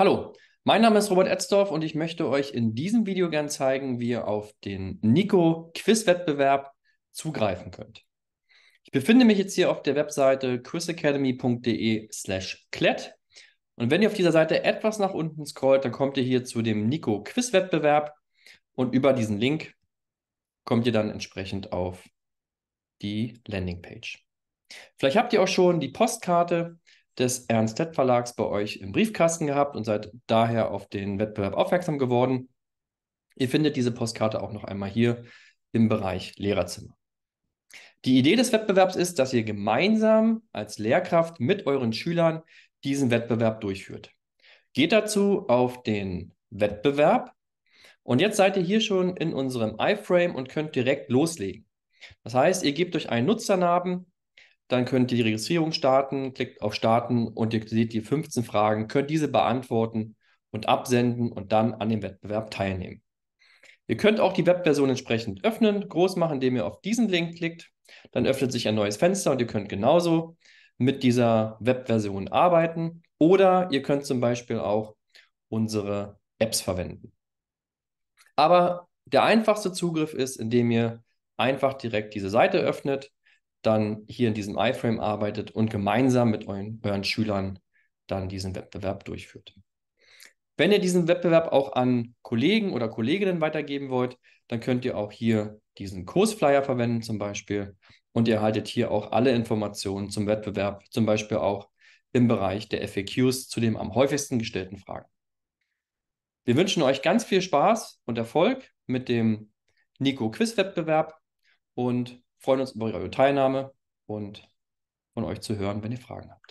Hallo, mein Name ist Robert Etzdorf und ich möchte euch in diesem Video gern zeigen, wie ihr auf den Nico Quiz-Wettbewerb zugreifen könnt. Ich befinde mich jetzt hier auf der Webseite quizacademy.de slash klett und wenn ihr auf dieser Seite etwas nach unten scrollt, dann kommt ihr hier zu dem Nico Quiz-Wettbewerb und über diesen Link kommt ihr dann entsprechend auf die Landingpage. Vielleicht habt ihr auch schon die Postkarte des Ernst Verlags bei euch im Briefkasten gehabt und seid daher auf den Wettbewerb aufmerksam geworden. Ihr findet diese Postkarte auch noch einmal hier im Bereich Lehrerzimmer. Die Idee des Wettbewerbs ist, dass ihr gemeinsam als Lehrkraft mit euren Schülern diesen Wettbewerb durchführt. Geht dazu auf den Wettbewerb und jetzt seid ihr hier schon in unserem iframe und könnt direkt loslegen. Das heißt, ihr gebt euch einen Nutzernamen dann könnt ihr die Registrierung starten, klickt auf Starten und ihr seht die 15 Fragen, könnt diese beantworten und absenden und dann an dem Wettbewerb teilnehmen. Ihr könnt auch die Webversion entsprechend öffnen, groß machen, indem ihr auf diesen Link klickt. Dann öffnet sich ein neues Fenster und ihr könnt genauso mit dieser Webversion arbeiten. Oder ihr könnt zum Beispiel auch unsere Apps verwenden. Aber der einfachste Zugriff ist, indem ihr einfach direkt diese Seite öffnet, dann hier in diesem iframe arbeitet und gemeinsam mit euren, euren Schülern dann diesen Wettbewerb durchführt. Wenn ihr diesen Wettbewerb auch an Kollegen oder Kolleginnen weitergeben wollt, dann könnt ihr auch hier diesen Kursflyer verwenden zum Beispiel und ihr erhaltet hier auch alle Informationen zum Wettbewerb, zum Beispiel auch im Bereich der FAQs zu den am häufigsten gestellten Fragen. Wir wünschen euch ganz viel Spaß und Erfolg mit dem Nico Quiz Wettbewerb und freuen uns über eure Teilnahme und von euch zu hören, wenn ihr Fragen habt.